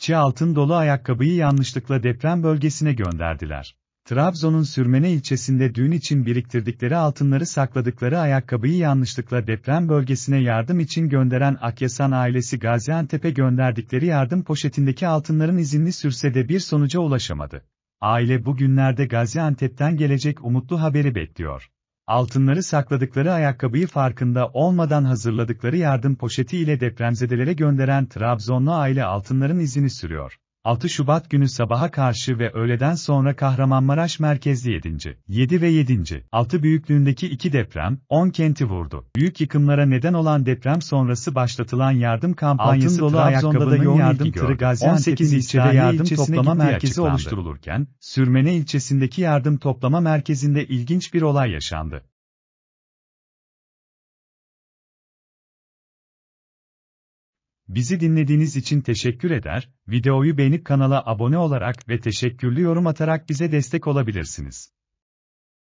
Çi altın dolu ayakkabıyı yanlışlıkla deprem bölgesine gönderdiler. Trabzon'un Sürmene ilçesinde düğün için biriktirdikleri altınları sakladıkları ayakkabıyı yanlışlıkla deprem bölgesine yardım için gönderen Akyasan ailesi Gaziantep'e gönderdikleri yardım poşetindeki altınların izinli sürse de bir sonuca ulaşamadı. Aile bugünlerde Gaziantep'ten gelecek umutlu haberi bekliyor altınları sakladıkları ayakkabıyı farkında olmadan hazırladıkları yardım poşeti ile depremzedelere gönderen Trabzonlu aile altınların izini sürüyor. 6 Şubat günü sabaha karşı ve öğleden sonra Kahramanmaraş merkezli 7. 7 ve 7. 6 büyüklüğündeki iki deprem, 10 kenti vurdu. Büyük yıkımlara neden olan deprem sonrası başlatılan yardım kampanyası Altın dolu Trabzon'da da yoğun yardım tırı Gaziantep'in 18 ilçede yardım toplama merkezi oluşturulurken, Sürmene ilçesindeki yardım toplama merkezinde ilginç bir olay yaşandı. Bizi dinlediğiniz için teşekkür eder, videoyu beğenip kanala abone olarak ve teşekkürlü yorum atarak bize destek olabilirsiniz.